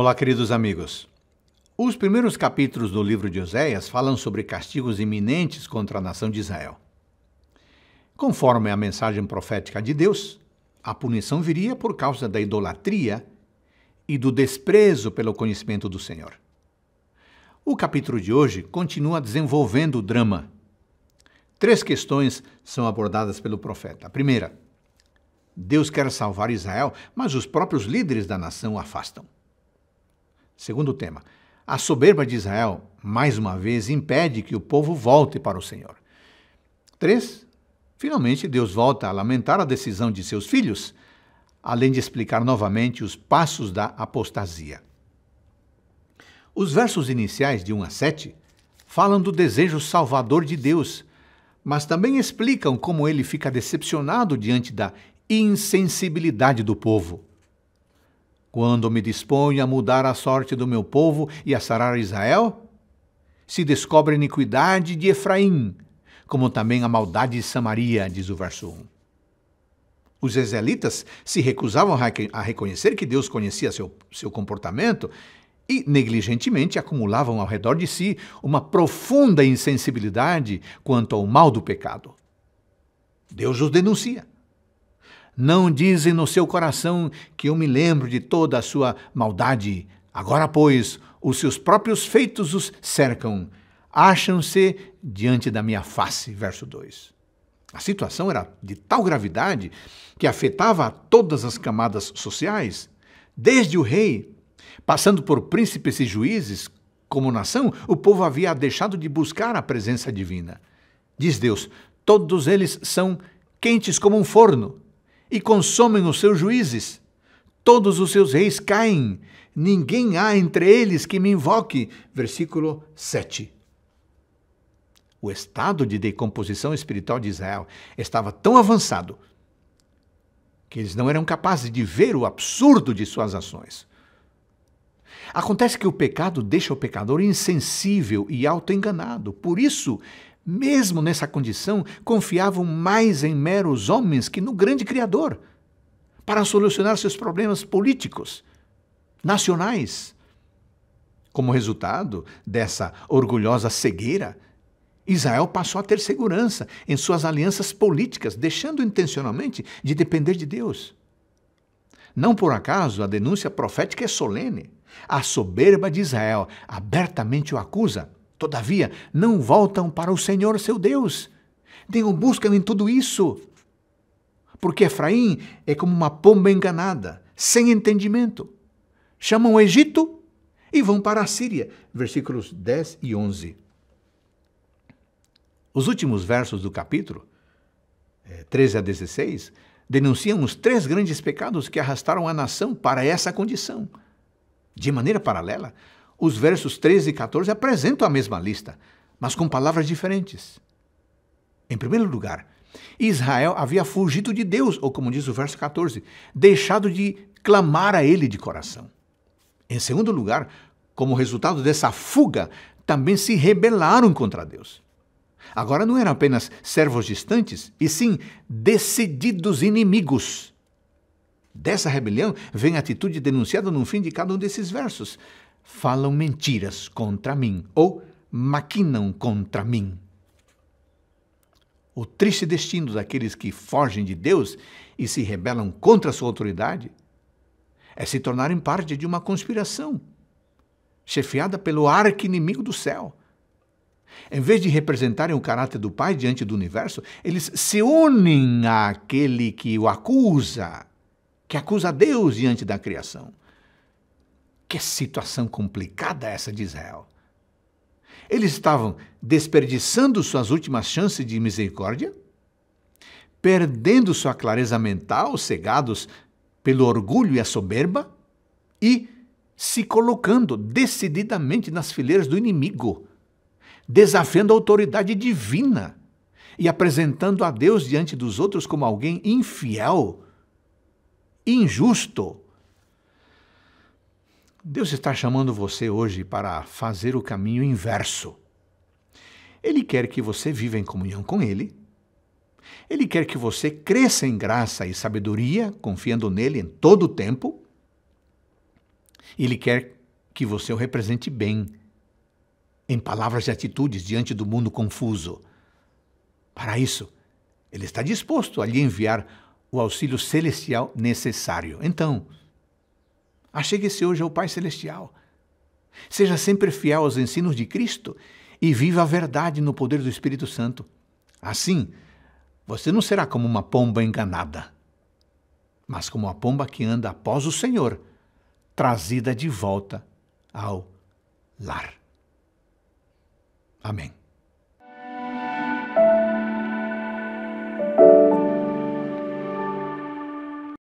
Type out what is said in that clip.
Olá, queridos amigos. Os primeiros capítulos do livro de Oséias falam sobre castigos iminentes contra a nação de Israel. Conforme a mensagem profética de Deus, a punição viria por causa da idolatria e do desprezo pelo conhecimento do Senhor. O capítulo de hoje continua desenvolvendo o drama. Três questões são abordadas pelo profeta. A primeira, Deus quer salvar Israel, mas os próprios líderes da nação o afastam. Segundo tema: a soberba de Israel, mais uma vez, impede que o povo volte para o Senhor. 3. Finalmente, Deus volta a lamentar a decisão de seus filhos, além de explicar novamente os passos da apostasia. Os versos iniciais de 1 a 7 falam do desejo salvador de Deus, mas também explicam como ele fica decepcionado diante da insensibilidade do povo. Quando me disponho a mudar a sorte do meu povo e a sarar Israel? Se descobre a iniquidade de Efraim, como também a maldade de Samaria, diz o verso 1. Os israelitas se recusavam a reconhecer que Deus conhecia seu, seu comportamento e negligentemente acumulavam ao redor de si uma profunda insensibilidade quanto ao mal do pecado. Deus os denuncia. Não dizem no seu coração que eu me lembro de toda a sua maldade. Agora, pois, os seus próprios feitos os cercam. Acham-se diante da minha face. Verso 2. A situação era de tal gravidade que afetava todas as camadas sociais, desde o rei, passando por príncipes e juízes, como nação, o povo havia deixado de buscar a presença divina. Diz Deus: todos eles são quentes como um forno e consomem os seus juízes. Todos os seus reis caem, ninguém há entre eles que me invoque. Versículo 7. O estado de decomposição espiritual de Israel estava tão avançado que eles não eram capazes de ver o absurdo de suas ações. Acontece que o pecado deixa o pecador insensível e autoenganado. Por isso, mesmo nessa condição, confiavam mais em meros homens que no grande Criador para solucionar seus problemas políticos, nacionais. Como resultado dessa orgulhosa cegueira, Israel passou a ter segurança em suas alianças políticas, deixando intencionalmente de depender de Deus. Não por acaso a denúncia profética é solene. A soberba de Israel abertamente o acusa Todavia, não voltam para o Senhor seu Deus. o busca em tudo isso. Porque Efraim é como uma pomba enganada, sem entendimento. Chamam o Egito e vão para a Síria. Versículos 10 e 11. Os últimos versos do capítulo, 13 é, a 16, denunciam os três grandes pecados que arrastaram a nação para essa condição. De maneira paralela, os versos 13 e 14 apresentam a mesma lista, mas com palavras diferentes. Em primeiro lugar, Israel havia fugido de Deus, ou como diz o verso 14, deixado de clamar a ele de coração. Em segundo lugar, como resultado dessa fuga, também se rebelaram contra Deus. Agora não eram apenas servos distantes, e sim decididos inimigos. Dessa rebelião vem a atitude denunciada no fim de cada um desses versos falam mentiras contra mim ou maquinam contra mim. O triste destino daqueles que fogem de Deus e se rebelam contra a sua autoridade é se tornarem parte de uma conspiração, chefiada pelo arqui-inimigo do céu. Em vez de representarem o caráter do Pai diante do universo, eles se unem àquele que o acusa, que acusa Deus diante da criação. Que situação complicada essa de Israel! Eles estavam desperdiçando suas últimas chances de misericórdia, perdendo sua clareza mental, cegados pelo orgulho e a soberba, e se colocando decididamente nas fileiras do inimigo, desafiando a autoridade divina e apresentando a Deus diante dos outros como alguém infiel, injusto, Deus está chamando você hoje para fazer o caminho inverso. Ele quer que você viva em comunhão com Ele. Ele quer que você cresça em graça e sabedoria, confiando nele em todo o tempo. Ele quer que você o represente bem, em palavras e atitudes diante do mundo confuso. Para isso, ele está disposto a lhe enviar o auxílio celestial necessário. Então, Achei que esse hoje é o Pai Celestial. Seja sempre fiel aos ensinos de Cristo e viva a verdade no poder do Espírito Santo. Assim, você não será como uma pomba enganada, mas como a pomba que anda após o Senhor, trazida de volta ao lar. Amém.